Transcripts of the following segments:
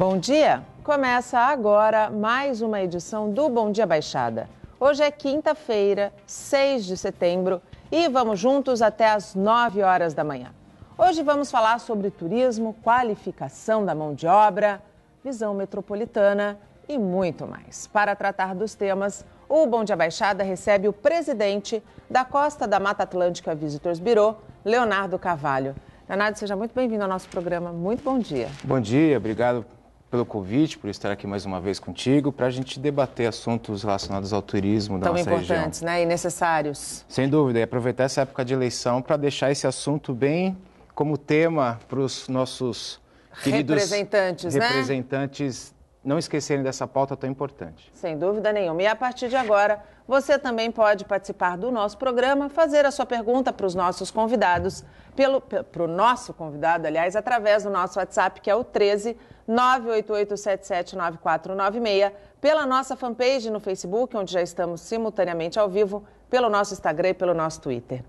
Bom dia! Começa agora mais uma edição do Bom Dia Baixada. Hoje é quinta-feira, 6 de setembro, e vamos juntos até as 9 horas da manhã. Hoje vamos falar sobre turismo, qualificação da mão de obra, visão metropolitana e muito mais. Para tratar dos temas, o Bom Dia Baixada recebe o presidente da Costa da Mata Atlântica Visitors Bureau, Leonardo Carvalho. Leonardo, seja muito bem-vindo ao nosso programa. Muito bom dia. Bom dia, obrigado pelo convite, por estar aqui mais uma vez contigo, para a gente debater assuntos relacionados ao turismo da Tão nossa região. Tão importantes, né? E necessários. Sem dúvida, e aproveitar essa época de eleição para deixar esse assunto bem como tema para os nossos queridos representantes, né? representantes né? não esquecerem dessa pauta tão importante. Sem dúvida nenhuma. E a partir de agora, você também pode participar do nosso programa, fazer a sua pergunta para os nossos convidados, pelo, para o nosso convidado, aliás, através do nosso WhatsApp, que é o 13 988779496, pela nossa fanpage no Facebook, onde já estamos simultaneamente ao vivo, pelo nosso Instagram e pelo nosso Twitter.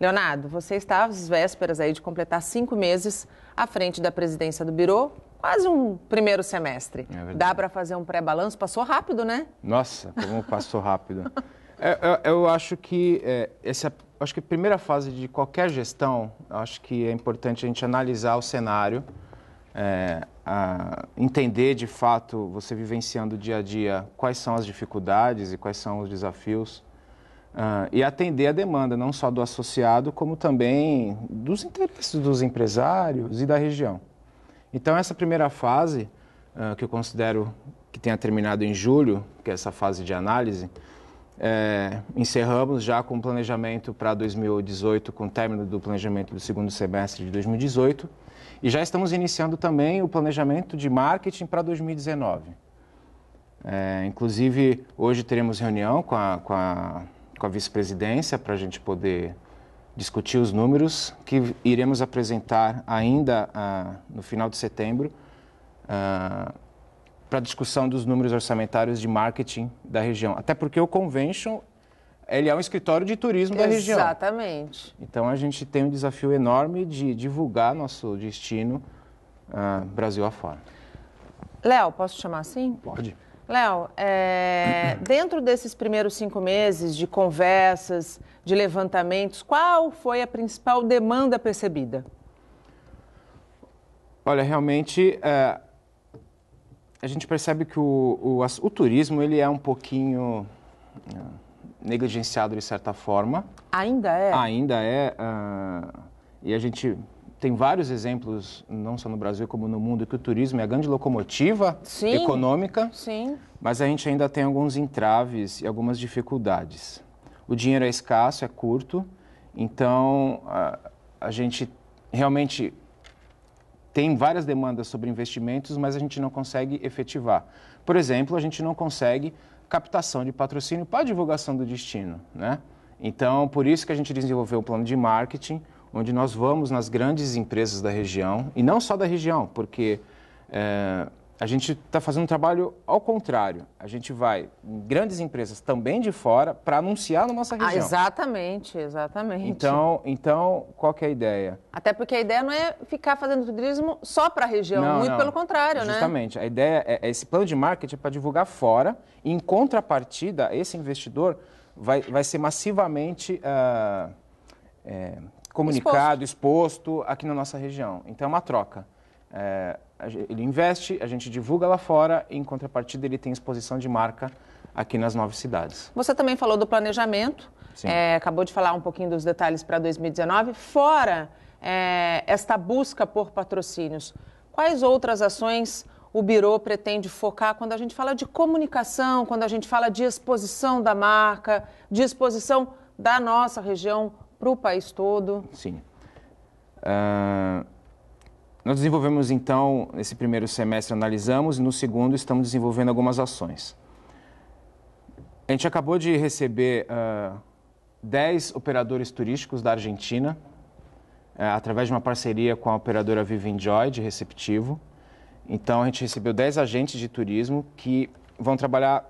Leonardo, você está às vésperas aí de completar cinco meses à frente da presidência do Biro, quase um primeiro semestre. É Dá para fazer um pré-balanço? Passou rápido, né? Nossa, como passou rápido. É, eu, eu, acho que é, essa, é, acho que a primeira fase de qualquer gestão, acho que é importante a gente analisar o cenário, é, entender de fato, você vivenciando dia a dia, quais são as dificuldades e quais são os desafios. Uh, e atender a demanda, não só do associado, como também dos interesses dos empresários e da região. Então, essa primeira fase, uh, que eu considero que tenha terminado em julho, que é essa fase de análise, é, encerramos já com o planejamento para 2018, com o término do planejamento do segundo semestre de 2018 e já estamos iniciando também o planejamento de marketing para 2019. É, inclusive, hoje teremos reunião com a, com a, com a vice-presidência para a gente poder discutir os números que iremos apresentar ainda ah, no final de setembro ah, para discussão dos números orçamentários de marketing da região. Até porque o convention ele é um escritório de turismo Exatamente. da região. Exatamente. Então a gente tem um desafio enorme de divulgar nosso destino uh, Brasil afora. Léo, posso te chamar assim? Pode. Léo, é, dentro desses primeiros cinco meses de conversas, de levantamentos, qual foi a principal demanda percebida? Olha, realmente é, a gente percebe que o, o, o, turismo ele é um pouquinho é, negligenciado de certa forma. Ainda é? Ainda é. Uh, e a gente tem vários exemplos, não só no Brasil como no mundo, que o turismo é a grande locomotiva sim, econômica. Sim. Mas a gente ainda tem alguns entraves e algumas dificuldades. O dinheiro é escasso, é curto, então ah, a gente realmente tem várias demandas sobre investimentos, mas a gente não consegue efetivar. Por exemplo, a gente não consegue captação de patrocínio para divulgação do destino, né? Então, por isso que a gente desenvolveu o um plano de marketing, onde nós vamos nas grandes empresas da região, e não só da região, porque é, a gente está fazendo um trabalho ao contrário. A gente vai em grandes empresas também de fora para anunciar na nossa ah, região. Ah, exatamente, exatamente. Então, então qual que é a ideia? Até porque a ideia não é ficar fazendo turismo só para a região, não, muito não. pelo contrário, Justamente. né? Justamente. A ideia é, é, esse plano de marketing é para divulgar fora e, em contrapartida, esse investidor vai, vai ser massivamente uh, é, comunicado, exposto. exposto aqui na nossa região. Então, é uma troca. É, ele investe, a gente divulga lá fora, e em contrapartida ele tem exposição de marca aqui nas nove cidades. Você também falou do planejamento, é, acabou de falar um pouquinho dos detalhes para 2019. Fora é, esta busca por patrocínios, quais outras ações o Biro pretende focar quando a gente fala de comunicação, quando a gente fala de exposição da marca, de exposição da nossa região para o país todo? Sim. Uh nós desenvolvemos, então, nesse primeiro semestre analisamos e no segundo estamos desenvolvendo algumas ações. A gente acabou de receber uh, ah, 10 operadores turísticos da Argentina, uh, através de uma parceria com a operadora Vive Enjoy, de receptivo. Então, a gente recebeu 10 agentes de turismo que vão trabalhar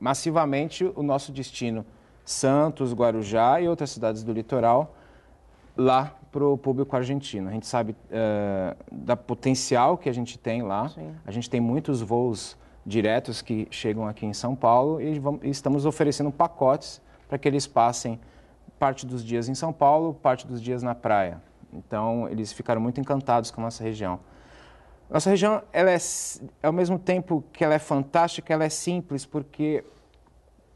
massivamente o nosso destino, Santos, Guarujá e outras cidades do litoral, lá para o público argentino. A gente sabe uh, da potencial que a gente tem lá. Sim. A gente tem muitos voos diretos que chegam aqui em São Paulo e, vamos, e estamos oferecendo pacotes para que eles passem parte dos dias em São Paulo, parte dos dias na praia. Então, eles ficaram muito encantados com a nossa região. Nossa região, ela é, ao mesmo tempo que ela é fantástica, ela é simples, porque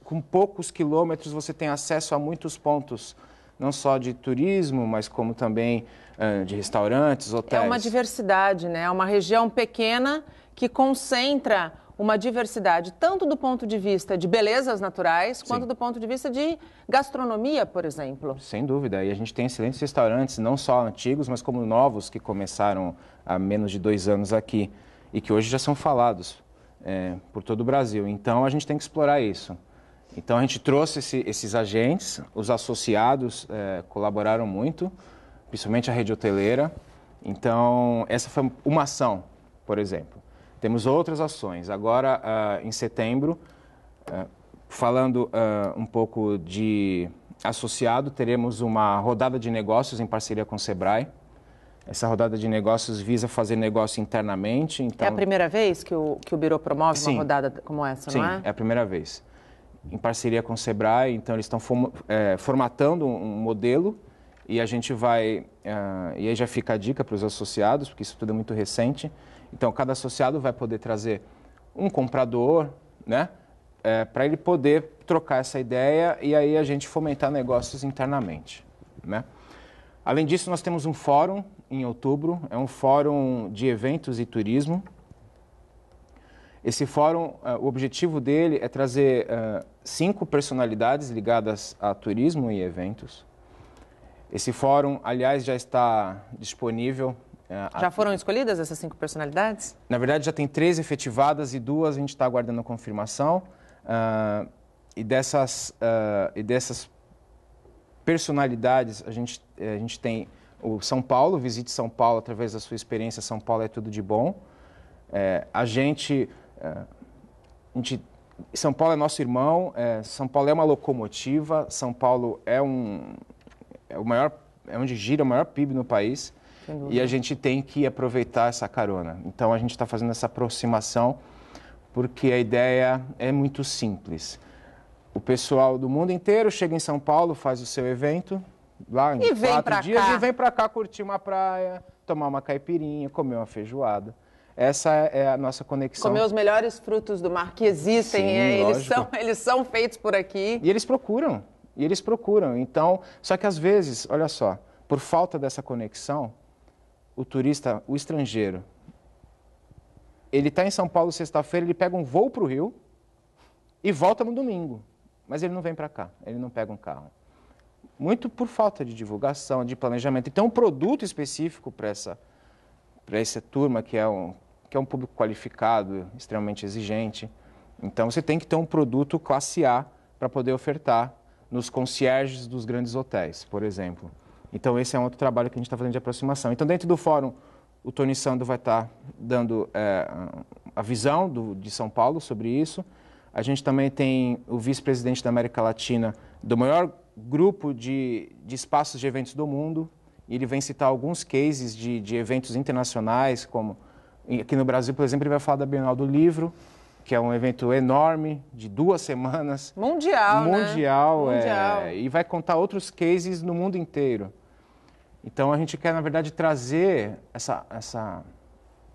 com poucos quilômetros você tem acesso a muitos pontos não só de turismo, mas como também uh, de restaurantes, hotéis. É uma diversidade, né? É uma região pequena que concentra uma diversidade, tanto do ponto de vista de belezas naturais, Sim. quanto do ponto de vista de gastronomia, por exemplo. Sem dúvida. E a gente tem excelentes restaurantes, não só antigos, mas como novos, que começaram há menos de dois anos aqui e que hoje já são falados é, por todo o Brasil. Então, a gente tem que explorar isso. Então a gente trouxe esse, esses agentes, os associados é, colaboraram muito, principalmente a rede hoteleira. Então essa foi uma ação, por exemplo. Temos outras ações. Agora uh, em setembro, uh, falando uh, um pouco de associado, teremos uma rodada de negócios em parceria com o Sebrae. Essa rodada de negócios visa fazer negócio internamente. Então... É a então primeira vez que o, que o Biro promove Sim. uma rodada como essa, Sim, não é? Sim, é a primeira vez em parceria com o Sebrae, então eles estão é, formatando um modelo e a gente vai, é, e aí já fica a dica para os associados, porque isso tudo é muito recente, então cada associado vai poder trazer um comprador, né, é, para ele poder trocar essa ideia e aí a gente fomentar negócios internamente, né. Além disso, nós temos um fórum em outubro, é um fórum de eventos e turismo, esse fórum, eh, o objetivo dele é trazer eh, cinco personalidades ligadas a turismo e eventos. Esse fórum, aliás, já está disponível. Eh, já foram escolhidas essas cinco personalidades? Na verdade, já tem três efetivadas e duas a gente está aguardando a confirmação. e, dessas, e dessas personalidades, a gente, a gente tem o São Paulo, visite São Paulo através da sua experiência, São Paulo é tudo de bom. a gente é, a gente, São Paulo é nosso irmão, é, São Paulo é uma locomotiva, São Paulo é um é o maior é onde gira o maior PIB no país e a gente tem que aproveitar essa carona. Então a gente está fazendo essa aproximação porque a ideia é muito simples. O pessoal do mundo inteiro chega em São Paulo, faz o seu evento lá em e quatro dias cá. e vem para cá curtir uma praia, tomar uma caipirinha, comer uma feijoada. Essa é, é a nossa conexão. Comer os melhores frutos do mar que existem, Sim, é, eles, são, eles são feitos por aqui. E eles procuram, e eles procuram. Então, só que às vezes, olha só, por falta dessa conexão, o turista, o estrangeiro, ele está em São Paulo sexta-feira, ele pega um voo para o Rio e volta no domingo. Mas ele não vem para cá, ele não pega um carro. Muito por falta de divulgação, de planejamento. Então, um produto específico para essa para essa turma que é, um, que é um público qualificado, extremamente exigente. Então você tem que ter um produto classe A para poder ofertar nos concierges dos grandes hotéis, por exemplo. Então esse é um outro trabalho que a gente está fazendo de aproximação. Então dentro do fórum, o Tony Sando vai estar tá dando é, a visão do, de São Paulo sobre isso. A gente também tem o vice-presidente da América Latina do maior grupo de, de espaços de eventos do mundo, e ele vem citar alguns cases de, de eventos internacionais, como aqui no Brasil, por exemplo, ele vai falar da Bienal do Livro, que é um evento enorme, de duas semanas. Mundial, né? Mundial, né? Mundial. e vai contar outros cases no mundo inteiro. Então, a gente quer, na verdade, trazer essa, essa,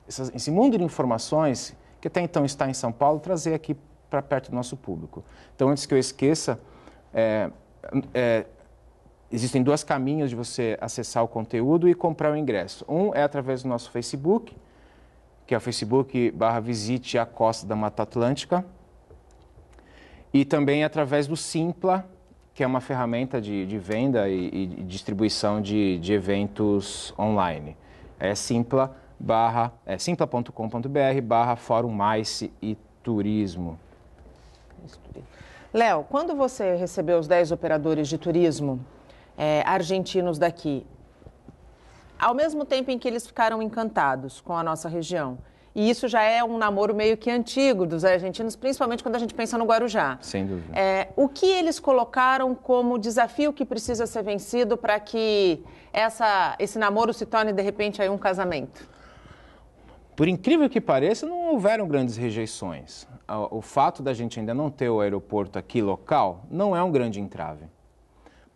essa esse mundo de informações que até então está em São Paulo, trazer aqui para perto do nosso público. Então, antes que eu esqueça, é, é, existem dois caminhos de você acessar o conteúdo e comprar o ingresso. Um é através do nosso Facebook, que é o Facebook barra Visite a Costa da Mata Atlântica, e também através do Simpla, que é uma ferramenta de, de venda e, e distribuição de, de, eventos online. É simpla barra, é simpla.com.br barra Fórum Mais e Turismo. Léo, quando você recebeu os 10 operadores de turismo, é, argentinos daqui. Ao mesmo tempo em que eles ficaram encantados com a nossa região, e isso já é um namoro meio que antigo dos argentinos, principalmente quando a gente pensa no Guarujá. Sem dúvida. É, o que eles colocaram como desafio que precisa ser vencido para que essa, esse namoro se torne, de repente, aí um casamento? Por incrível que pareça, não houveram grandes rejeições. Ah, o fato da gente ainda não ter o aeroporto aqui local não é um grande entrave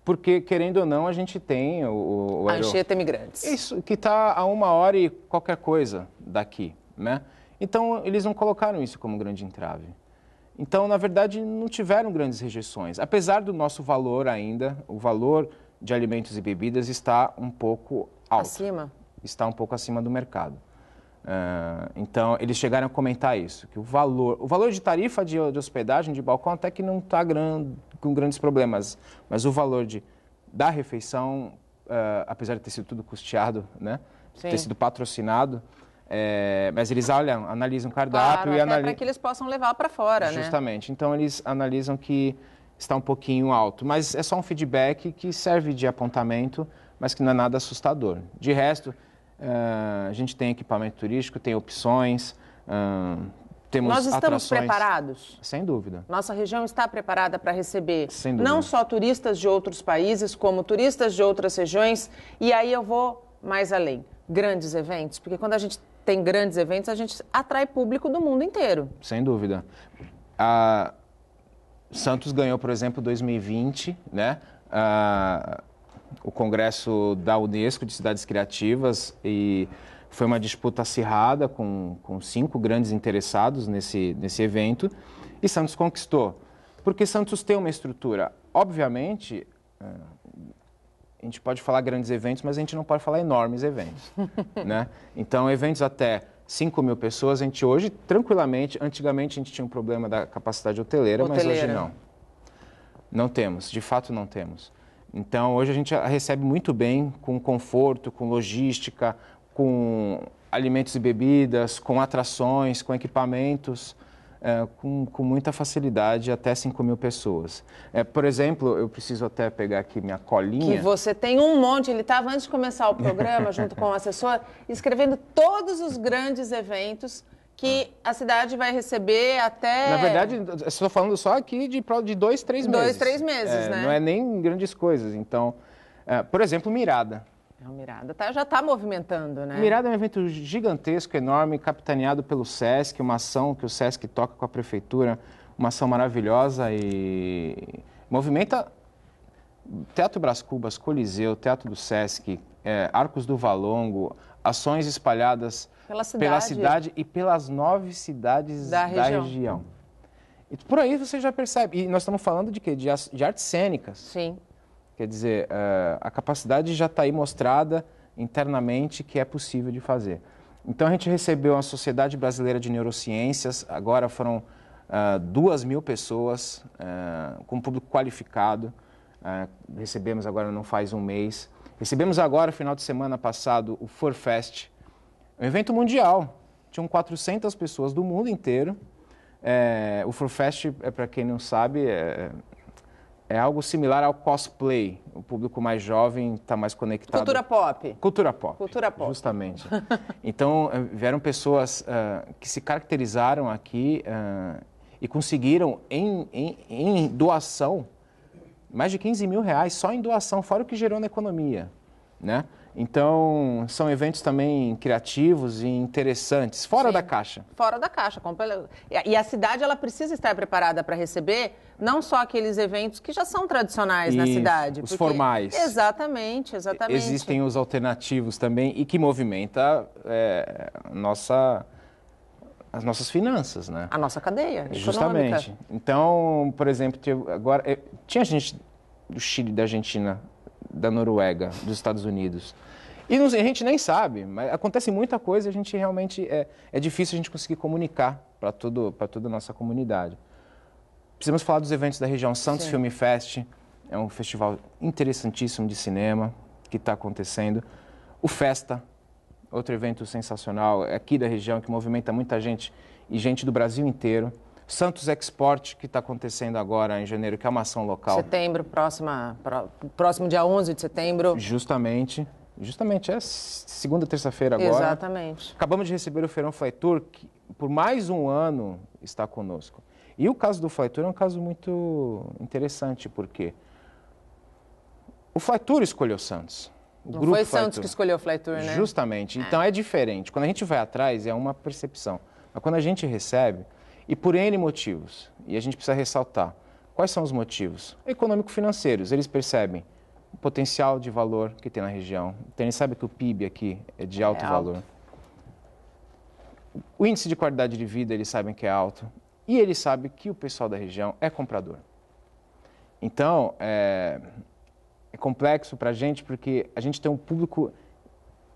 porque, querendo ou não, a gente tem o... o a Anchieta Imigrantes. Isso, que está a uma hora e qualquer coisa daqui, né? Então, eles não colocaram isso como grande entrave. Então, na verdade, não tiveram grandes rejeições. Apesar do nosso valor ainda, o valor de alimentos e bebidas está um pouco alto. Acima? Está um pouco acima do mercado. Uh, então, eles chegaram a comentar isso, que o valor, o valor de tarifa de, de hospedagem de balcão até que não está gran, com grandes problemas, mas o valor de, da refeição, uh, apesar de ter sido tudo custeado, né, ter sido patrocinado, é, mas eles olham, analisam o cardápio claro, e analisam... para que eles possam levar para fora, Justamente. né? Justamente, então eles analisam que está um pouquinho alto, mas é só um feedback que serve de apontamento, mas que não é nada assustador. De resto ah, a gente tem equipamento turístico, tem opções, uh, temos Nós estamos atrações. preparados? Sem dúvida. Nossa região está preparada para receber não só turistas de outros países, como turistas de outras regiões. E aí eu vou mais além. Grandes eventos, porque quando a gente tem grandes eventos, a gente atrai público do mundo inteiro. Sem dúvida. A Santos ganhou, por exemplo, 2020, né? A ah, o Congresso da Unesco de Cidades Criativas e foi uma disputa acirrada com, com cinco grandes interessados nesse, nesse evento e Santos conquistou. Porque Santos tem uma estrutura. Obviamente, eh, a gente pode falar grandes eventos, mas a gente não pode falar enormes eventos. né? Então, eventos até 5 mil pessoas, a gente hoje, tranquilamente, antigamente a gente tinha um problema da capacidade hoteleira, hoteleira. mas hoje não. Não temos, de fato não temos. Então, hoje a gente recebe muito bem, com conforto, com logística, com alimentos e bebidas, com atrações, com equipamentos, é, com, com, muita facilidade, até 5 mil pessoas. É, por exemplo, eu preciso até pegar aqui minha colinha. Que você tem um monte, ele estava antes de começar o programa, junto com o assessor, escrevendo todos os grandes eventos que é. a cidade vai receber até. Na verdade, estou falando só aqui de, de dois, três meses. Dois, três meses, é, né? Não é nem grandes coisas. Então, é, por exemplo, Mirada. É, o Mirada tá, já está movimentando, né? Mirada é um evento gigantesco, enorme, capitaneado pelo SESC, uma ação que o SESC toca com a prefeitura, uma ação maravilhosa e movimenta Teatro Bras Cubas, Coliseu, Teatro do SESC, é, Arcos do Valongo, ações espalhadas pela cidade. Pela cidade e pelas nove cidades da, da região. região. E por aí você já percebe. E nós estamos falando de quê? De, de artes cênicas. Sim. Quer dizer, eh, a capacidade já está aí mostrada internamente que é possível de fazer. Então a gente recebeu a Sociedade Brasileira de Neurociências, agora foram uh, duas mil pessoas uh, com público qualificado. Uh, recebemos agora não faz um mês. Recebemos agora, final de semana passado, o ForFest, um evento mundial. Tinham 400 pessoas do mundo inteiro. É, o Furfest, é, para quem não sabe, é, é, algo similar ao cosplay. O público mais jovem está mais conectado. Cultura pop. Cultura pop. Cultura pop. Justamente. então, é, vieram pessoas uh, que se caracterizaram aqui uh, e conseguiram, em, em, em doação, mais de 15 mil reais só em doação, fora o que gerou na economia. Né? Então, são eventos também criativos e interessantes, fora Sim, da caixa. Fora da caixa. E a cidade ela precisa estar preparada para receber não só aqueles eventos que já são tradicionais na cidade. Os porque... formais. Exatamente, exatamente. Existem os alternativos também e que movimenta é, nossa, as nossas finanças, né? A nossa cadeia Justamente. Econômica. Então, por exemplo, agora eh, tinha gente do Chile, da Argentina da Noruega, dos Estados Unidos. E não, a gente nem sabe, mas acontece muita coisa e a gente realmente é, é difícil a gente conseguir comunicar para toda a nossa comunidade. Precisamos falar dos eventos da região. Santos Sim. Film Fest é um festival interessantíssimo de cinema que está acontecendo. O Festa, outro evento sensacional é aqui da região que movimenta muita gente e gente do Brasil inteiro. Santos Export, que está acontecendo agora em janeiro, que é uma ação local. Setembro, próxima, próximo dia 11 de setembro. Justamente. Justamente, é segunda, terça-feira agora. Exatamente. Acabamos de receber o Feirão Flytour que por mais um ano está conosco. E o caso do Flytour é um caso muito interessante, porque o Flytour escolheu Santos. O Não foi Santos que escolheu o Flytour, né? Justamente. Então é. é diferente. Quando a gente vai atrás, é uma percepção. Mas quando a gente recebe, e por N motivos, e a gente precisa ressaltar. Quais são os motivos? Econômico-financeiros. Eles percebem o potencial de valor que tem na região. Então, eles sabem que o PIB aqui é de é alto, é alto. valor. O índice de qualidade de vida eles sabem que é alto. E eles sabem que o pessoal da região é comprador. Então, é, é complexo para a gente porque a gente tem um público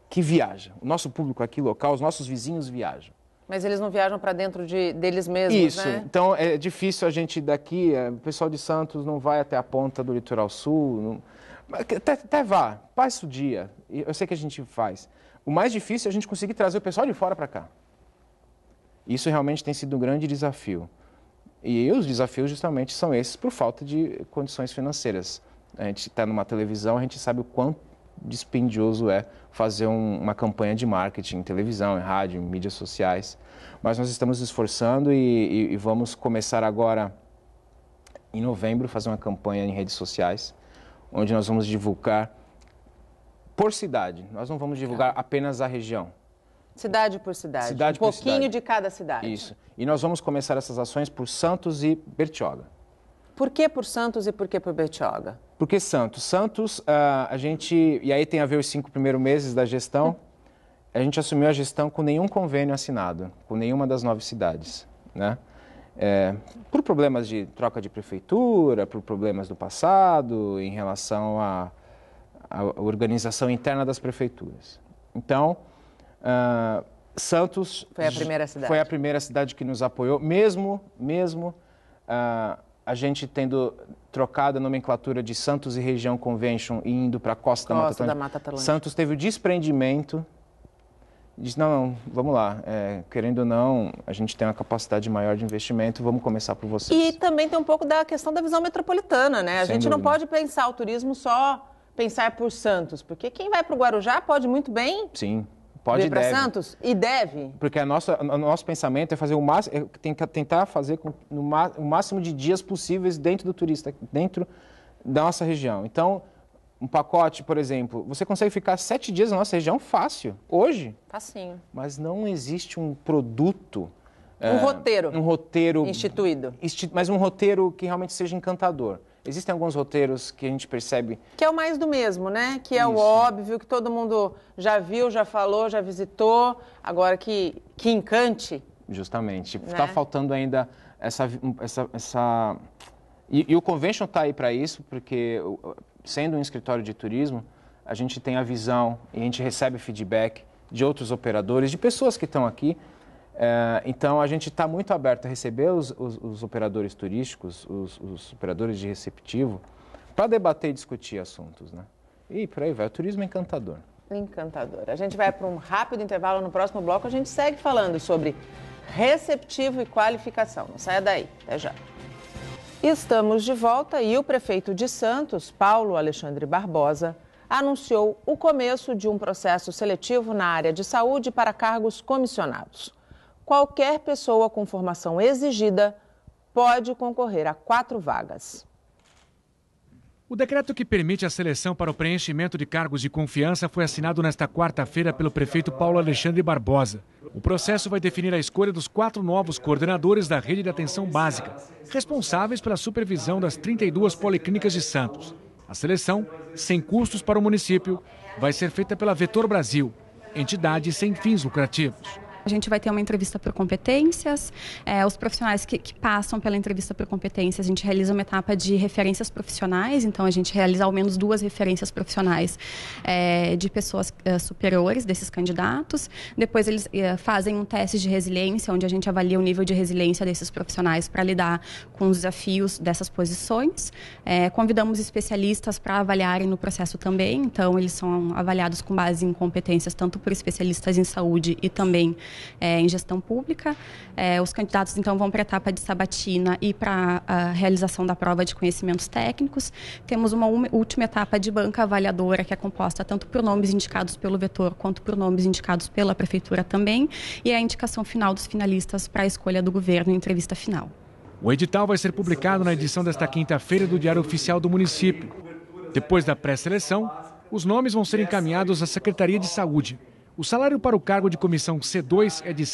que viaja. O nosso público aqui local, os nossos vizinhos viajam. Mas eles não viajam para dentro de, deles mesmos, Isso. Né? Então é difícil a gente daqui, é, o pessoal de Santos não vai até a ponta do litoral sul. Não... Até, até vá, passa o dia. Eu sei que a gente faz. O mais difícil é a gente conseguir trazer o pessoal de fora para cá. Isso realmente tem sido um grande desafio. E os desafios justamente são esses por falta de condições financeiras. A gente está numa televisão, a gente sabe o quanto dispendioso é fazer um, uma campanha de marketing em televisão, em rádio, em mídias sociais. Mas nós estamos nos esforçando e, e, e vamos começar agora, em novembro, fazer uma campanha em redes sociais, onde nós vamos divulgar por cidade. Nós não vamos divulgar tá. apenas a região. Cidade por cidade. cidade um por pouquinho cidade. de cada cidade. Isso. E nós vamos começar essas ações por Santos e Bertioga. Por que por Santos e por que por Betioga? Por que Santos? Santos, a, ah, a gente. E aí tem a ver os cinco primeiros meses da gestão. A gente assumiu a gestão com nenhum convênio assinado, com nenhuma das nove cidades. Né? É, por problemas de troca de prefeitura, por problemas do passado, em relação à, à organização interna das prefeituras. Então, uh, Santos foi a primeira cidade. Foi a primeira cidade que nos apoiou, mesmo, mesmo uh, a gente tendo trocado a nomenclatura de Santos e região convention e indo para a costa, costa da, Mata da Mata Atlântica, Santos teve o desprendimento Diz não, não, vamos lá, é, querendo ou não, a gente tem uma capacidade maior de investimento, vamos começar por vocês. E também tem um pouco da questão da visão metropolitana, né? A Sem gente dúvida. não pode pensar o turismo só pensar por Santos, porque quem vai para o Guarujá pode muito bem Sim. Pode vir para Santos e deve. Porque a nossa, o nosso pensamento é fazer o máximo, é tentar fazer com, no, o máximo de dias possíveis dentro do turista, dentro da nossa região. Então, um pacote, por exemplo, você consegue ficar sete dias na nossa região fácil, hoje. Facinho. Mas não existe um produto. Um é, roteiro. Um roteiro. Instituído. Mas um roteiro que realmente seja encantador. Existem alguns roteiros que a gente percebe. Que é o mais do mesmo, né? Que é Isso. o óbvio, que todo mundo já viu, já falou, já visitou. Agora que, que encante. Justamente. Está né? faltando ainda essa. essa, essa... E, e o convention está aí para isso, porque sendo um escritório de turismo, a gente tem a visão e a gente recebe feedback de outros operadores, de pessoas que estão aqui é, então, a gente está muito aberto a receber os, os, os operadores turísticos, os, os, operadores de receptivo, para debater e discutir assuntos. Né? E por aí vai, o turismo é encantador. Encantador. A gente vai para um rápido intervalo no próximo bloco. A gente segue falando sobre receptivo e qualificação. Não saia daí. Até já. Estamos de volta e o prefeito de Santos, Paulo Alexandre Barbosa, anunciou o começo de um processo seletivo na área de saúde para cargos comissionados qualquer pessoa com formação exigida pode concorrer a quatro vagas. O decreto que permite a seleção para o preenchimento de cargos de confiança foi assinado nesta quarta-feira pelo prefeito Paulo Alexandre Barbosa. O processo vai definir a escolha dos quatro novos coordenadores da rede de atenção básica, responsáveis pela supervisão das 32 policlínicas de Santos. A seleção, sem custos para o município, vai ser feita pela Vetor Brasil, entidade sem fins lucrativos. A gente vai ter uma entrevista por competências. É, os profissionais que, que, passam pela entrevista por competências, a gente realiza uma etapa de referências profissionais. Então, a gente realiza ao menos duas referências profissionais é, de pessoas é, superiores desses candidatos. Depois, eles é, fazem um teste de resiliência, onde a gente avalia o nível de resiliência desses profissionais para lidar com os desafios dessas posições. É, convidamos especialistas para avaliarem no processo também. Então, eles são avaliados com base em competências tanto por especialistas em saúde e também é, em gestão pública. É, os candidatos, então, vão para a etapa de sabatina e para a realização da prova de conhecimentos técnicos. Temos uma última etapa de banca avaliadora, que é composta tanto por nomes indicados pelo vetor quanto por nomes indicados pela prefeitura também, e a indicação final dos finalistas para a escolha do governo em entrevista final. O edital vai ser publicado na edição desta quinta-feira do Diário Oficial do Município. Depois da pré-seleção, os nomes vão ser encaminhados à Secretaria de Saúde. O salário para o cargo de comissão C2 é de R$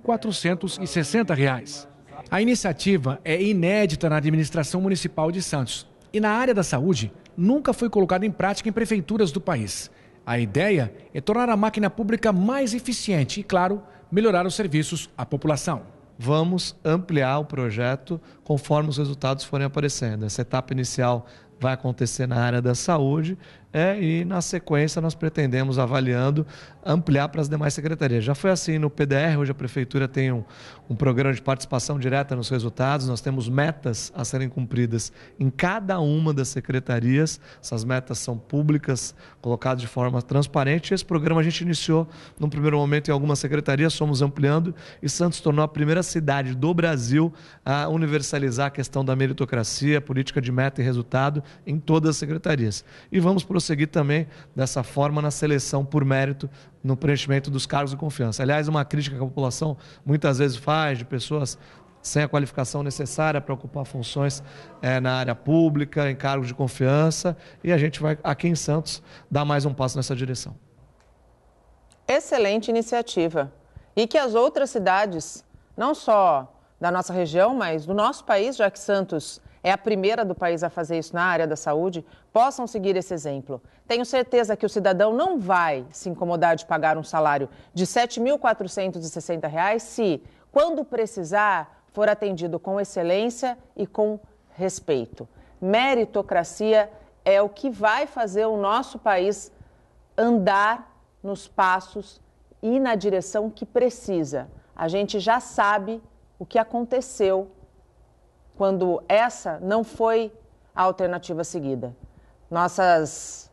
7.460. A iniciativa é inédita na administração municipal de Santos e na área da saúde nunca foi colocada em prática em prefeituras do país. A ideia é tornar a máquina pública mais eficiente e, claro, melhorar os serviços à população. Vamos ampliar o projeto conforme os resultados forem aparecendo. Essa etapa inicial vai acontecer na área da saúde é, e na sequência nós pretendemos, avaliando, ampliar para as demais secretarias. Já foi assim no PDR, hoje a Prefeitura tem um, um, programa de participação direta nos resultados, nós temos metas a serem cumpridas em cada uma das secretarias, essas metas são públicas, colocadas de forma transparente. Esse programa a gente iniciou num primeiro momento em algumas secretarias, somos ampliando, e Santos tornou a primeira cidade do Brasil a universalizar a questão da meritocracia, política de meta e resultado em todas as secretarias. E vamos prosseguir prosseguir também dessa forma na seleção por mérito no preenchimento dos cargos de confiança. Aliás, uma crítica que a população muitas vezes faz de pessoas sem a qualificação necessária para ocupar funções é, na área pública, em cargos de confiança, e a gente vai aqui em Santos dar mais um passo nessa direção. Excelente iniciativa. E que as outras cidades, não só da nossa região, mas do nosso país, já que Santos é a primeira do país a fazer isso na área da saúde, possam seguir esse exemplo. Tenho certeza que o cidadão não vai se incomodar de pagar um salário de R$ 7.460 se, quando precisar, for atendido com excelência e com respeito. Meritocracia é o que vai fazer o nosso país andar nos passos e na direção que precisa. A gente já sabe o que aconteceu quando essa não foi a alternativa seguida. Nossas,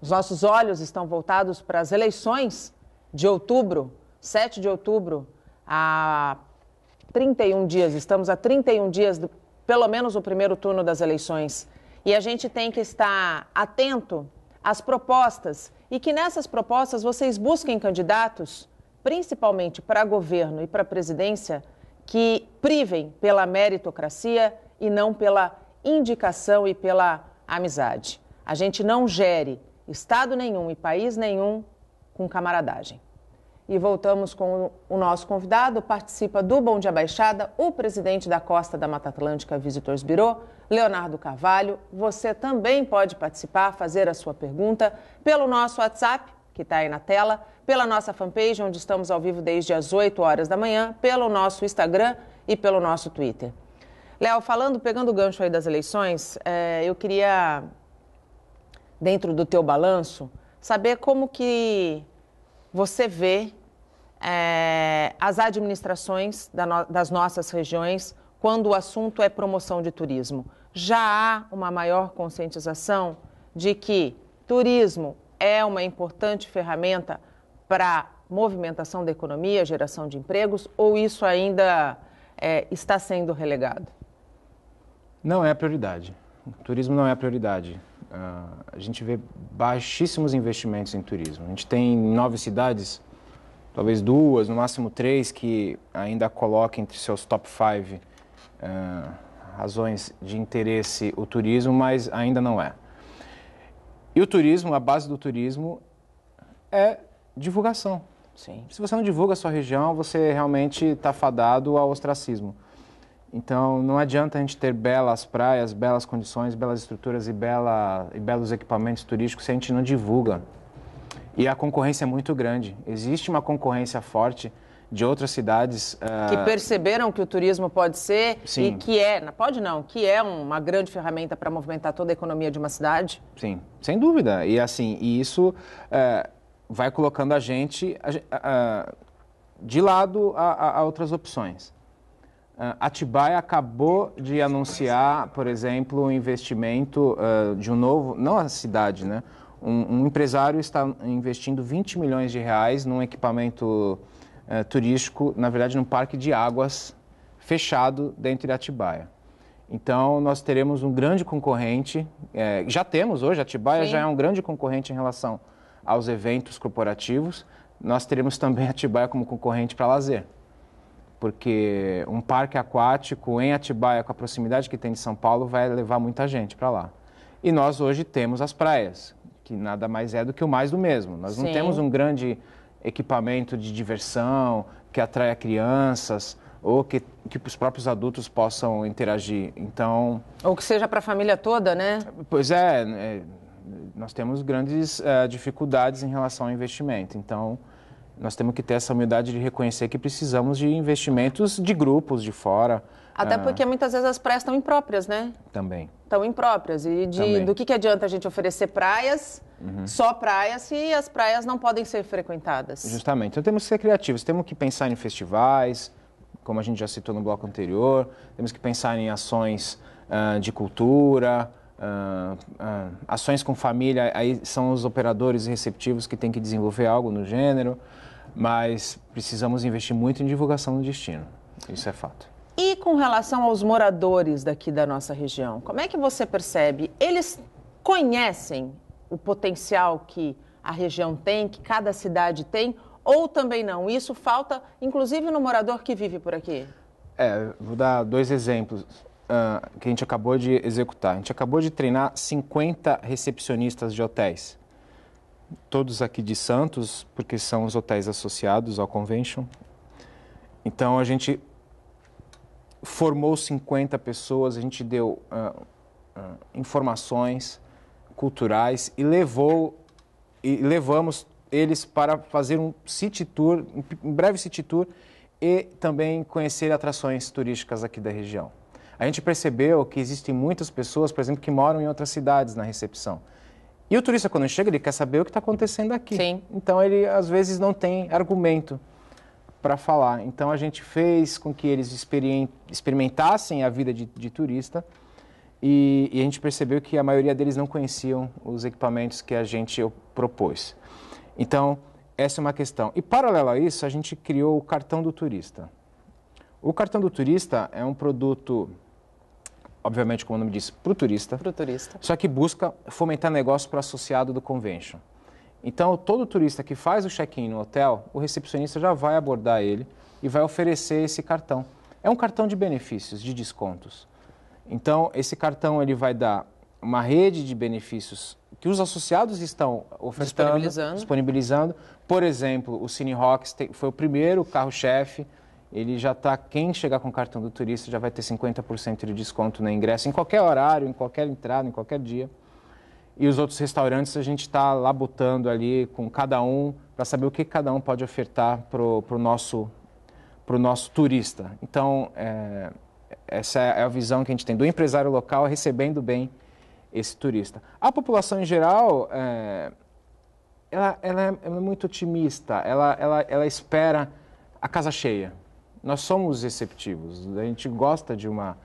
os nossos olhos estão voltados para as eleições de outubro, 7 de outubro, há 31 dias, estamos a 31 dias, do, pelo menos o primeiro turno das eleições. E a gente tem que estar atento às propostas e que nessas propostas vocês busquem candidatos, principalmente para governo e para presidência, que privem pela meritocracia e não pela indicação e pela amizade. A gente não gere Estado nenhum e país nenhum com camaradagem. E voltamos com o nosso convidado, participa do Bom Dia Baixada, o presidente da Costa da Mata Atlântica Visitors Bureau, Leonardo Carvalho. Você também pode participar, fazer a sua pergunta pelo nosso WhatsApp que está aí na tela, pela nossa fanpage, onde estamos ao vivo desde as 8 horas da manhã, pelo nosso Instagram e pelo nosso Twitter. Léo, falando, pegando o gancho aí das eleições, é, eu queria, dentro do teu balanço, saber como que você vê é, as administrações da no, das nossas regiões quando o assunto é promoção de turismo. Já há uma maior conscientização de que turismo é uma importante ferramenta para movimentação da economia, geração de empregos, ou isso ainda é, está sendo relegado? Não é a prioridade. O turismo não é a prioridade. Uh, a gente vê baixíssimos investimentos em turismo. A gente tem nove cidades, talvez duas, no máximo três, que ainda coloca entre seus top five uh, razões de interesse o turismo, mas ainda não é. E o turismo, a base do turismo é divulgação. Sim. Se você não divulga a sua região, você realmente está fadado ao ostracismo. Então, não adianta a gente ter belas praias, belas condições, belas estruturas e, bela, e belos equipamentos turísticos se a gente não divulga. E a concorrência é muito grande. Existe uma concorrência forte de outras cidades. Uh... Que perceberam que o turismo pode ser Sim. e que é, pode não, que é uma grande ferramenta para movimentar toda a economia de uma cidade? Sim, sem dúvida. E assim, e isso uh, vai colocando a gente uh, de lado a, a outras opções. Ah, Atibaia acabou de anunciar, por exemplo, o um investimento ah, de um novo, não a cidade, né? Um, um, empresário está investindo 20 milhões de reais num equipamento eh, turístico, na verdade, num parque de águas fechado dentro de Atibaia. Então, nós teremos um grande concorrente, eh, já temos hoje, Atibaia Sim. já é um grande concorrente em relação aos eventos corporativos. Nós teremos também Atibaia como concorrente para lazer, porque um parque aquático em Atibaia, com a proximidade que tem de São Paulo, vai levar muita gente para lá. E nós hoje temos as praias, que nada mais é do que o mais do mesmo. Nós Sim. não temos um grande equipamento de diversão que atraia crianças ou que, que os próprios adultos possam interagir. Então. Ou que seja para a família toda, né? Pois é, é nós temos grandes é, dificuldades em relação ao investimento. Então, nós temos que ter essa humildade de reconhecer que precisamos de investimentos de grupos de fora. Até ah. porque muitas vezes as praias estão impróprias, né? Também. Estão impróprias. E de, do que, que adianta a gente oferecer praias, uhum. só praias, se as praias não podem ser frequentadas? Justamente. Então temos que ser criativos, temos que pensar em festivais, como a gente já citou no bloco anterior, temos que pensar em ações uh, de cultura, Uh, uh, ações com família, aí são os operadores receptivos que têm que desenvolver algo no gênero, mas precisamos investir muito em divulgação do destino. Isso é fato. E com relação aos moradores daqui da nossa região, como é que você percebe? Eles conhecem o potencial que a região tem, que cada cidade tem, ou também não? Isso falta, inclusive, no morador que vive por aqui. É, vou dar dois exemplos uh, que a gente acabou de executar. A gente acabou de treinar 50 recepcionistas de hotéis. Todos aqui de Santos, porque são os hotéis associados ao convention. Então, a gente formou 50 pessoas, a gente deu uh, uh, informações culturais e levou e levamos eles para fazer um city tour, um breve city tour e também conhecer atrações turísticas aqui da região. A gente percebeu que existem muitas pessoas, por exemplo, que moram em outras cidades na recepção. E o turista, quando chega, ele quer saber o que está acontecendo aqui. Sim. Então, ele, às vezes, não tem argumento para falar. Então a gente fez com que eles experimentassem a vida de, de turista e, e, a gente percebeu que a maioria deles não conheciam os equipamentos que a gente propôs. Então essa é uma questão. E paralelo a isso, a gente criou o cartão do turista. O cartão do turista é um produto, obviamente, como o nome diz, para o turista. Para o turista. Só que busca fomentar negócio para associado do convention. Então, todo turista que faz o check-in no hotel, o recepcionista já vai abordar ele e vai oferecer esse cartão. É um cartão de benefícios, de descontos. Então, esse cartão ele vai dar uma rede de benefícios que os associados estão ofertando, disponibilizando. disponibilizando. Por exemplo, o Cine Rocks foi o primeiro carro-chefe. Ele já está, quem chegar com o cartão do turista já vai ter 50% de desconto no ingresso, em qualquer horário, em qualquer entrada, em qualquer dia e os outros restaurantes a gente está labutando ali com cada um para saber o que cada um pode ofertar para o nosso, o nosso turista. Então, é, essa é a visão que a gente tem do empresário local recebendo bem esse turista. A população em geral, é, ela, ela, é, ela, é, muito otimista, ela, ela, ela espera a casa cheia. Nós somos receptivos, a gente gosta de uma,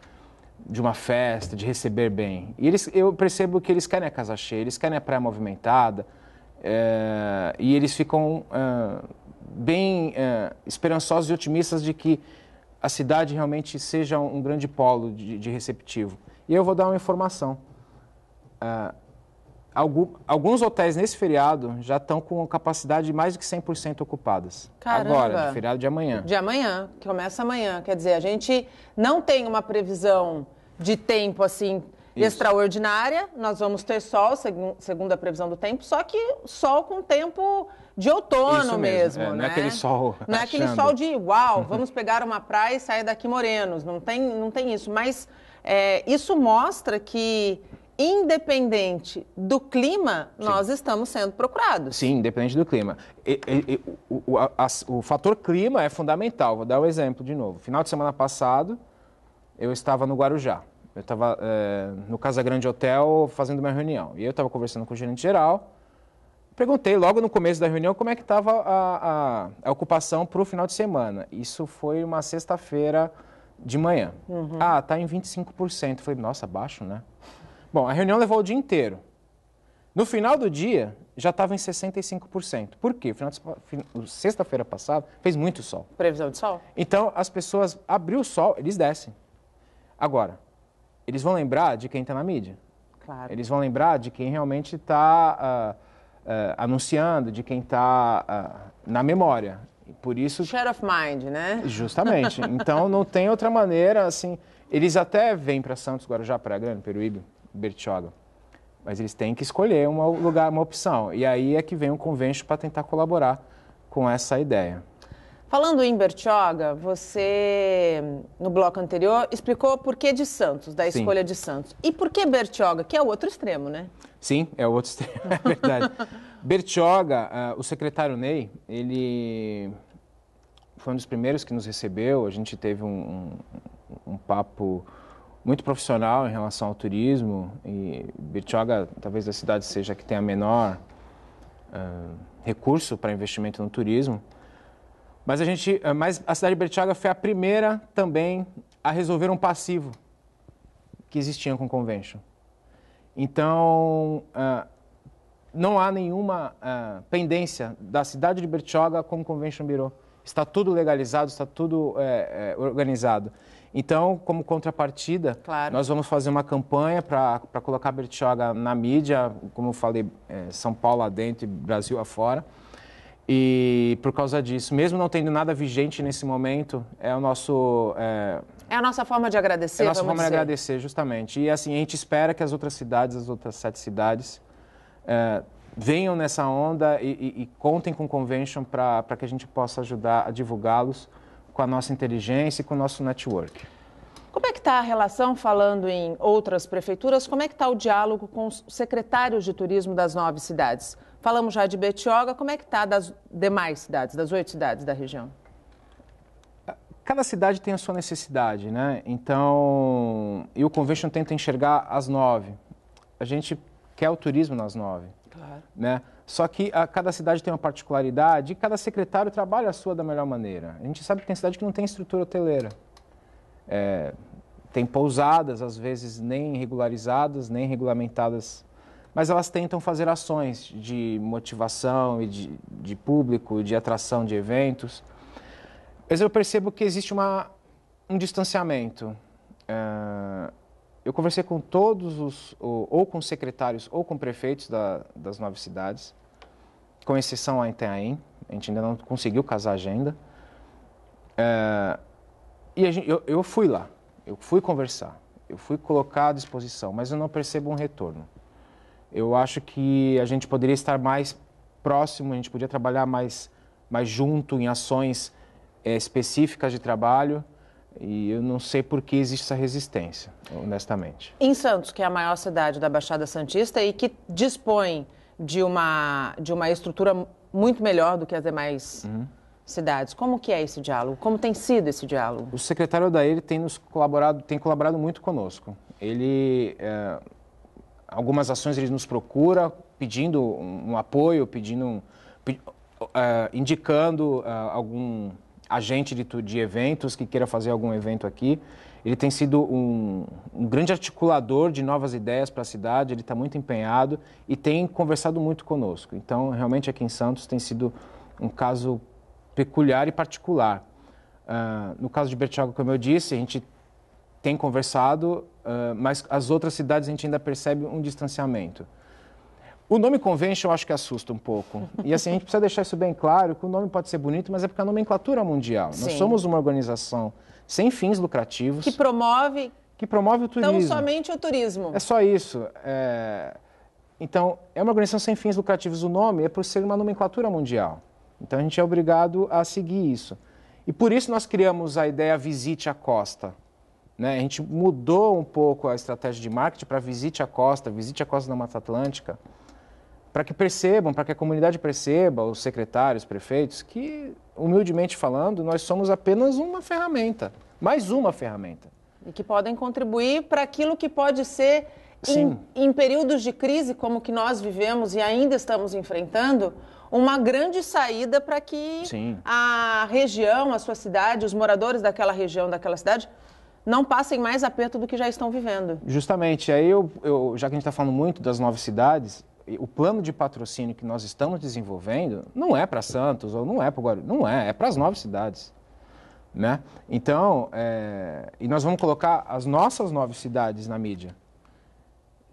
de uma festa, de receber bem. E eles, eu percebo que eles querem a casa cheia, eles querem a praia movimentada é, e eles ficam é, bem é, esperançosos e otimistas de que a cidade realmente seja um grande polo de, de receptivo. E eu vou dar uma informação. alguns hotéis nesse feriado já estão com capacidade de mais do que 100% ocupadas. Caramba. Agora, feriado de amanhã. De amanhã, que começa amanhã. Quer dizer, a gente não tem uma previsão de tempo, assim, isso. extraordinária. Nós vamos ter sol, seg segundo a previsão do tempo, só que sol com tempo de outono mesmo, mesmo. É, é né? Não é aquele sol. Não achando. é aquele sol de uau, vamos pegar uma praia e sair daqui morenos. Não tem, não tem isso. Mas é, isso mostra que. Independente do clima, Sim. nós estamos sendo procurados. Sim, independente do clima. E, e, o, a, o fator clima é fundamental. Vou dar um exemplo de novo. Final de semana passado, eu estava no Guarujá. Eu estava é, eh, no Casa Grande Hotel fazendo uma reunião. E eu estava conversando com o gerente geral. Perguntei logo no começo da reunião como é que estava a, a, a, ocupação para o final de semana. Isso foi uma sexta-feira de manhã. Uhum. Ah, está em 25%. Falei, nossa, baixo, né? Bom, a reunião levou o dia inteiro. No final do dia, já estava em 65%. Por quê? Sexta-feira passada fez muito sol. Previsão de sol? Então, as pessoas abriu o sol, eles descem. Agora, eles vão lembrar de quem está na mídia. Claro. Eles vão lembrar de quem realmente está uh, ah, uh, ah, anunciando, de quem está uh, ah, na memória. E por isso. Share of mind, né? Justamente. Então não tem outra maneira, assim. Eles até vêm para Santos, Guarujá, Praia Grande, Peruíbe, Bertioga. Mas eles têm que escolher um lugar, uma opção. E aí é que vem o um convênio para tentar colaborar com essa ideia. Falando em Bertioga, você, no bloco anterior, explicou por que de Santos, da Sim. escolha de Santos. E por que Bertioga, que é o outro extremo, né? Sim, é o outro extremo, é verdade. Bertioga, uh, o secretário Ney, ele foi um dos primeiros que nos recebeu. A gente teve um, um, um papo muito profissional em relação ao turismo. E Bertioga, talvez a cidade seja que tem a menor uh, recurso para investimento no turismo. Mas a gente, eh, mas a cidade de Bertioga foi a primeira também a resolver um passivo que existia com o convention. Então, uh, não há nenhuma uh, pendência da cidade de Bertioga com o Convention Bureau. Está tudo legalizado, está tudo é, é, organizado. Então, como contrapartida, claro. nós vamos fazer uma campanha para colocar Bertioga na mídia, como eu falei, é, São Paulo adentro e Brasil afora. E por causa disso, mesmo não tendo nada vigente nesse momento, é o nosso. É, é a nossa forma de agradecer. É a nossa forma dizer. de agradecer, justamente. E assim, a gente espera que as outras cidades, as outras sete cidades, é, venham nessa onda e, e, e contem com o convention para que a gente possa ajudar a divulgá-los com a nossa inteligência e com o nosso network. Como é que está a relação, falando em outras prefeituras, como é que está o diálogo com os secretários de turismo das nove cidades? Falamos já de Betioga, como é que está das demais cidades, das oito cidades da região? Ah, cada cidade tem a sua necessidade, né? Então, e o Convention tenta enxergar as nove. A gente quer o turismo nas nove, claro. né? Só que a, cada cidade tem uma particularidade e cada secretário trabalha a sua da melhor maneira. A gente sabe que tem cidade que não tem estrutura hoteleira. É, tem pousadas, às vezes nem regularizadas, nem regulamentadas mas elas tentam fazer ações de motivação e de, de público, de atração de eventos. Mas eu percebo que existe uma, um distanciamento. Eh, eu conversei com todos os, ou, ou com secretários ou com prefeitos da, das nove cidades, com exceção a Itaim, a gente ainda não conseguiu casar a agenda. Eh, e gente, eu, eu fui lá, eu fui conversar, eu fui colocar à disposição, mas eu não percebo um retorno. Eu acho que a gente poderia estar mais próximo, a gente podia trabalhar mais, mais junto em ações é, específicas de trabalho. E eu não sei por que existe essa resistência, honestamente. Em Santos, que é a maior cidade da Baixada Santista e que dispõe de uma, de uma estrutura muito melhor do que as demais uhum. cidades, como que é esse diálogo? Como tem sido esse diálogo? O secretário ele tem nos colaborado, tem colaborado muito conosco. Ele é, algumas ações ele nos procura pedindo um apoio, pedindo, um, uh, indicando uh, algum agente de, de, eventos que queira fazer algum evento aqui. Ele tem sido um, um grande articulador de novas ideias para a cidade, ele está muito empenhado e tem conversado muito conosco. Então, realmente aqui em Santos tem sido um caso peculiar e particular. Uh, no caso de Bertiago, como eu disse, a gente tem conversado, uh, mas as outras cidades a gente ainda percebe um distanciamento. O nome convention eu acho que assusta um pouco. E assim, a gente precisa deixar isso bem claro, que o nome pode ser bonito, mas é porque é a nomenclatura mundial. Sim. Nós somos uma organização sem fins lucrativos. Que promove... Que promove o turismo. Não somente o turismo. É só isso. É... Então, é uma organização sem fins lucrativos. O nome é por ser uma nomenclatura mundial. Então, a gente é obrigado a seguir isso. E por isso nós criamos a ideia Visite a Costa né? A gente mudou um pouco a estratégia de marketing para visite a costa, visite a costa da Mata Atlântica, para que percebam, para que a comunidade perceba, os secretários, prefeitos, que, humildemente falando, nós somos apenas uma ferramenta, mais uma ferramenta. E que podem contribuir para aquilo que pode ser, em, em períodos de crise como que nós vivemos e ainda estamos enfrentando, uma grande saída para que Sim. a região, a sua cidade, os moradores daquela região, daquela cidade, não passem mais aperto do que já estão vivendo. Justamente. Aí, eu, eu já que a gente está falando muito das novas cidades, o plano de patrocínio que nós estamos desenvolvendo não é para Santos ou não é para o Guarulhos, não é, é para as novas cidades. Né? Então, é... e nós vamos colocar as nossas novas cidades na mídia.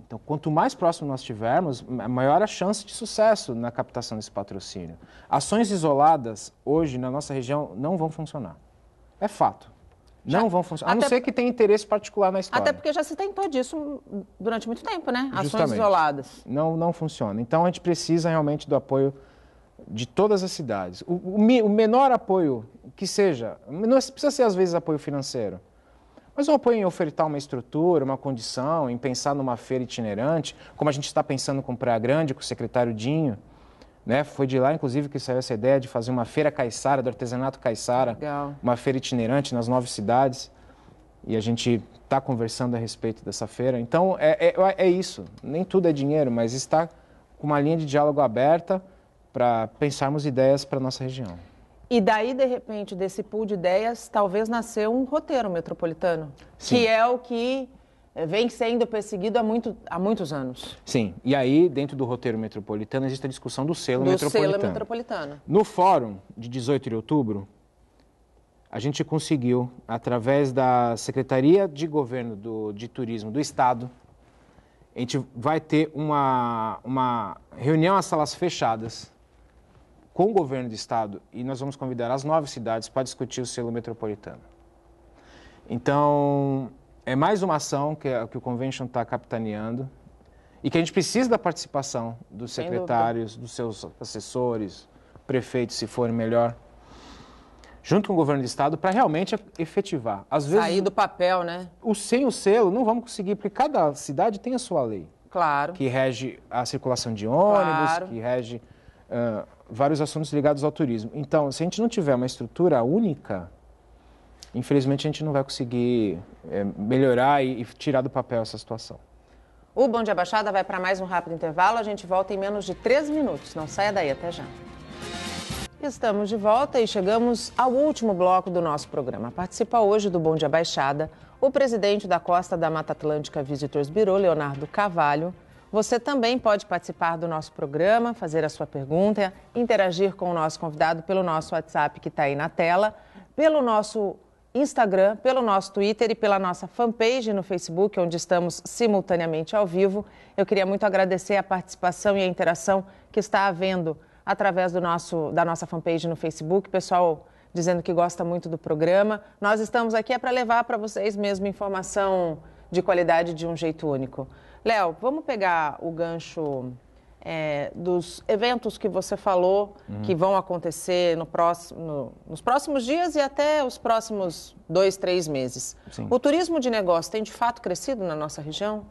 Então, quanto mais próximo nós tivermos, maior a chance de sucesso na captação desse patrocínio. Ações isoladas hoje na nossa região não vão funcionar. É fato. Não vão funcionar. A não ser que tenha interesse particular na história. Até porque já se tentou disso durante muito tempo, né? Ações Justamente. isoladas. Não, não funciona. Então a gente precisa realmente do apoio de todas as cidades. O, o, o menor apoio que seja, não é, precisa ser às vezes apoio financeiro, mas um apoio em ofertar uma estrutura, uma condição, em pensar numa feira itinerante, como a gente está pensando com Praia Grande, com o secretário Dinho. Né? Foi de lá, inclusive, que saiu essa ideia de fazer uma feira caiçara, do artesanato caiçara, Legal. uma feira itinerante nas nove cidades. E a gente está conversando a respeito dessa feira. Então, é, é, é, isso. Nem tudo é dinheiro, mas está com uma linha de diálogo aberta para pensarmos ideias para a nossa região. E daí, de repente, desse pool de ideias, talvez nasceu um roteiro metropolitano, Sim. que é o que eh, vem sendo perseguido há, muito, há muitos anos. Sim, e aí, dentro do roteiro metropolitano, existe a discussão do selo do metropolitano. Selo metropolitano. No fórum de 18 de outubro, a gente conseguiu, através da Secretaria de Governo do, de Turismo do Estado, a gente vai ter uma, uma reunião às salas fechadas com o governo do estado e nós vamos convidar as nove cidades para discutir o selo metropolitano. Então, é mais uma ação que, que o Convention está capitaneando e que a gente precisa da participação dos secretários, dos seus assessores, prefeitos, se for melhor, junto com o governo do estado, para realmente efetivar. Às vezes, Sair do papel, né? O sem o selo não vamos conseguir, porque cada cidade tem a sua lei. Claro. Que rege a circulação de ônibus, claro. que rege uh, vários assuntos ligados ao turismo. Então, se a gente não tiver uma estrutura única, infelizmente a gente não vai conseguir é, melhorar e, e tirar do papel essa situação. O Bom Dia Baixada vai para mais um rápido intervalo. A gente volta em menos de três minutos. Não saia daí, até já. Estamos de volta e chegamos ao último bloco do nosso programa. Participa hoje do Bom Dia Baixada o presidente da Costa da Mata Atlântica Visitors Bureau, Leonardo Cavalho. Você também pode participar do nosso programa, fazer a sua pergunta, interagir com o nosso convidado pelo nosso WhatsApp que está aí na tela, pelo nosso Instagram, pelo nosso Twitter e pela nossa fanpage no Facebook, onde estamos simultaneamente ao vivo. Eu queria muito agradecer a participação e a interação que está havendo através do nosso, da nossa fanpage no Facebook. Pessoal dizendo que gosta muito do programa. Nós estamos aqui é para levar para vocês mesmo informação de qualidade de um jeito único. Léo, vamos pegar o gancho é, dos eventos que você falou uhum. que vão acontecer no próximo, no, nos próximos dias e até os próximos dois, três meses. Sim. O turismo de negócio tem de fato crescido na nossa região?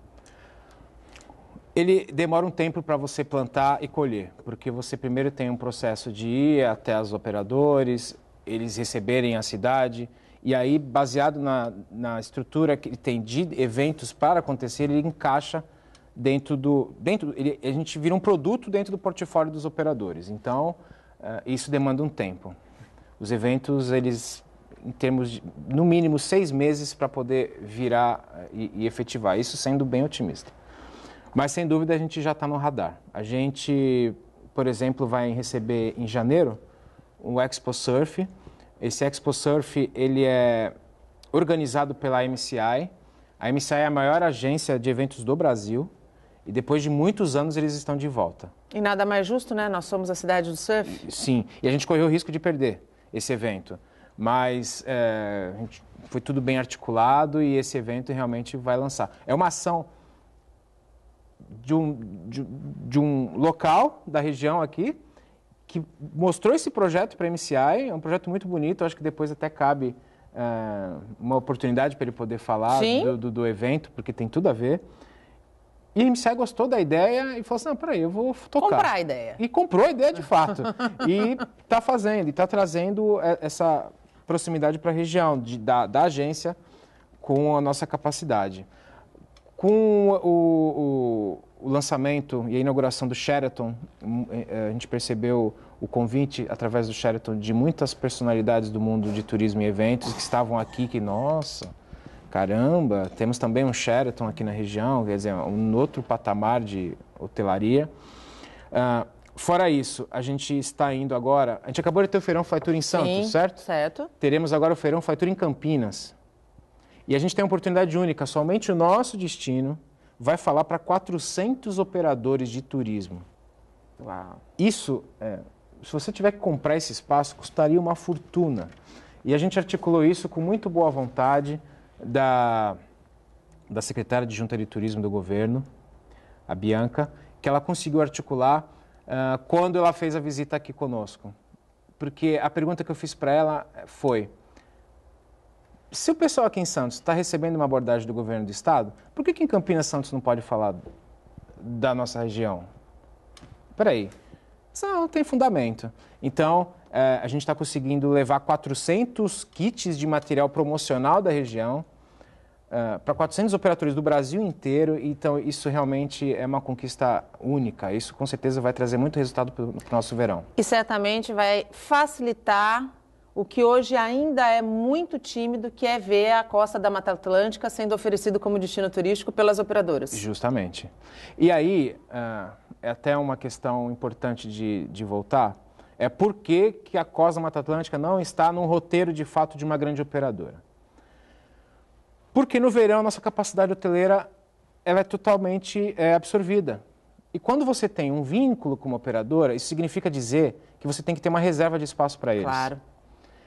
Ele demora um tempo para você plantar e colher, porque você primeiro tem um processo de ir até os operadores, eles receberem a cidade, e aí, baseado na, na estrutura que tem de eventos para acontecer, ele encaixa dentro do. Dentro, ele, a gente vira um produto dentro do portfólio dos operadores. Então, uh, isso demanda um tempo. Os eventos, eles, em termos de, no mínimo, seis meses para poder virar eh, e, e, efetivar. Isso sendo bem otimista. Mas, sem dúvida, a gente já está no radar. A gente, por exemplo, vai receber em janeiro o Expo Surf. Esse Expo Surf, ele é organizado pela MCI. A MCI é a maior agência de eventos do Brasil e depois de muitos anos eles estão de volta. E nada mais justo, né? Nós somos a cidade do surf. Sim, e a gente correu o risco de perder esse evento, mas é, foi tudo bem articulado e esse evento realmente vai lançar. É uma ação de um, de, de um local da região aqui que mostrou esse projeto para a MCI, é um projeto muito bonito, acho que depois até cabe é, uma oportunidade para ele poder falar do, do, do evento, porque tem tudo a ver. E a MCI gostou da ideia e falou assim: não, peraí, eu vou tocar. Comprar a ideia. E comprou a ideia de fato. e está fazendo, e está trazendo é, essa proximidade para a região de, da, da, agência com a nossa capacidade. Com o, o, o lançamento e a inauguração do Sheraton, hum, é, é, a gente percebeu o convite através do Sheraton de muitas personalidades do mundo de turismo e eventos que estavam aqui, que, nossa, Caramba, temos também um Sheraton aqui na região, quer dizer, um outro patamar de hotelaria. Uh, fora isso, a gente está indo agora. A gente acabou de ter o Feirão Fatura em Santos, Sim, certo? Certo. Teremos agora o Feirão Fatura em Campinas. E a gente tem uma oportunidade única. Somente o nosso destino vai falar para 400 operadores de turismo. Uau. Isso, é, se você tiver que comprar esse espaço, custaria uma fortuna. E a gente articulou isso com muito boa vontade da, da secretária de Junta de Turismo do governo, a Bianca, que ela conseguiu articular uh, quando ela fez a visita aqui conosco. Porque a pergunta que eu fiz para ela foi: se o pessoal aqui em Santos está recebendo uma abordagem do governo do estado, por que, que em Campinas Santos não pode falar da nossa região? Peraí, isso não tem fundamento. Então, eh, a gente está conseguindo levar 400 kits de material promocional da região eh, para 400 operadores do Brasil inteiro. Então, isso realmente é uma conquista única. Isso, com certeza, vai trazer muito resultado para o nosso verão. E certamente vai facilitar o que hoje ainda é muito tímido, que é ver a costa da Mata Atlântica sendo oferecido como destino turístico pelas operadoras. Justamente. E aí, eh, é até uma questão importante de, de voltar é por que, que a Cosa Mata Atlântica não está num roteiro de fato de uma grande operadora. Porque no verão a nossa capacidade hoteleira ela é totalmente é, absorvida. E quando você tem um vínculo com uma operadora, isso significa dizer que você tem que ter uma reserva de espaço para eles. Claro,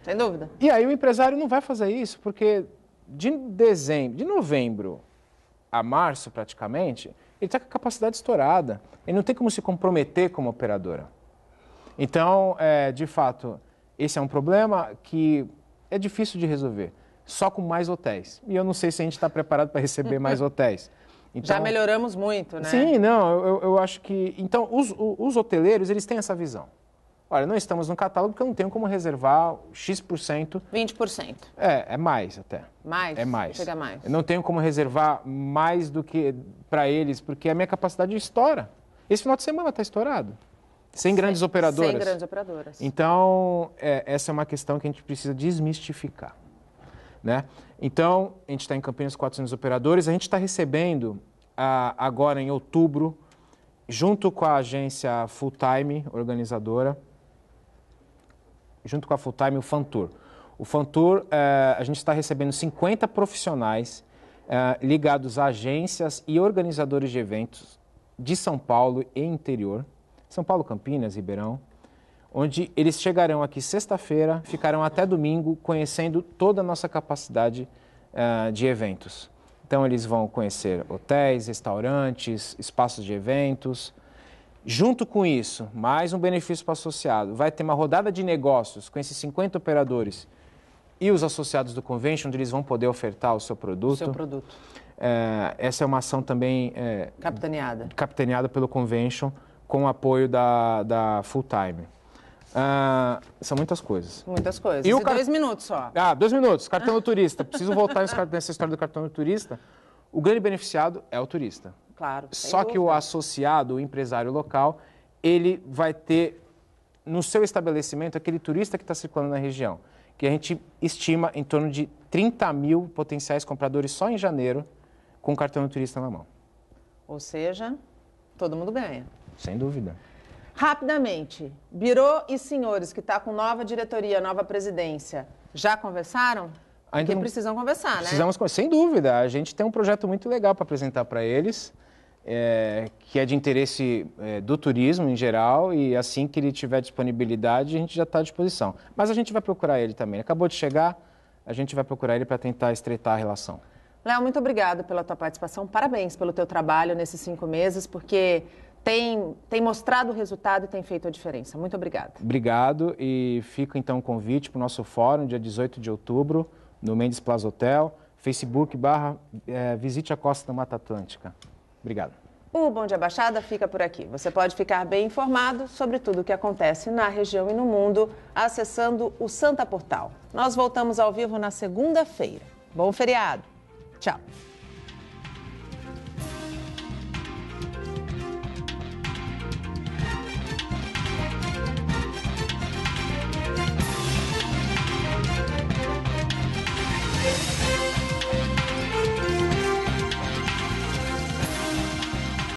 sem dúvida. E aí o empresário não vai fazer isso, porque de dezembro, de novembro a março praticamente, ele está com a capacidade estourada. Ele não tem como se comprometer como operadora. Então, é, de fato, esse é um problema que é difícil de resolver, só com mais hotéis. E eu não sei se a gente está preparado para receber mais hotéis. Então, Já melhoramos muito, né? Sim, não, eu, eu acho que... Então, os, os hoteleiros, eles têm essa visão olha, não estamos no catálogo porque eu não tenho como reservar X%. por cento. 20%. É, é mais até. Mais? É mais. Chega mais. Eu não tenho como reservar mais do que para eles, porque a minha capacidade estoura. Esse final de semana está estourado. Sem grandes sem, operadoras? Sem grandes operadoras. Então, é, essa é uma questão que a gente precisa desmistificar. Né? Então, a gente está em Campinas 400 operadores, a gente está recebendo ah, agora em outubro, junto com a agência Full Time, organizadora, junto com a Full Time, o Fantur. O Fantur, eh, a gente está recebendo 50 profissionais eh, ligados a agências e organizadores de eventos de São Paulo e interior, são Paulo, Campinas, Ribeirão, onde eles chegarão aqui sexta-feira, ficarão até domingo conhecendo toda a nossa capacidade uh, de eventos. Então, eles vão conhecer hotéis, restaurantes, espaços de eventos. Junto com isso, mais um benefício para o associado. Vai ter uma rodada de negócios com esses 50 operadores e os associados do convention, onde eles vão poder ofertar o seu produto. O seu produto. É, essa é uma ação também... É, capitaneada. Capitaneada pelo convention, com o apoio da, da Full Time. Ah, são muitas coisas. Muitas coisas. E, e dois minutos só. Ah, dois minutos. Cartão do turista. Preciso voltar nessa história do cartão do turista. O grande beneficiado é o turista. Claro. Só dúvida. que o associado, o empresário local, ele vai ter no seu estabelecimento aquele turista que está circulando na região, que a gente estima em torno de 30 mil potenciais compradores só em janeiro com o cartão do turista na mão. Ou seja, todo mundo ganha. Sem dúvida. Rapidamente, Birô e senhores, que está com nova diretoria, nova presidência, já conversaram? Ainda Porque não... precisam conversar, né? Precisamos, sem dúvida. A gente tem um projeto muito legal para apresentar para eles, é, que é de interesse é, do turismo em geral, e assim que ele tiver disponibilidade, a gente já está à disposição. Mas a gente vai procurar ele também. Ele acabou de chegar, a gente vai procurar ele para tentar estreitar a relação. Léo, muito obrigado pela tua participação. Parabéns pelo teu trabalho nesses cinco meses, porque tem, tem mostrado o resultado e tem feito a diferença. Muito obrigada. Obrigado e fica então o convite para o nosso fórum, dia 18 de outubro, no Mendes Plaza Hotel, Facebook barra é, Visite a Costa da Mata Atlântica. Obrigado. O Bom Dia Baixada fica por aqui. Você pode ficar bem informado sobre tudo o que acontece na região e no mundo acessando o Santa Portal. Nós voltamos ao vivo na segunda-feira. Bom feriado. Tchau.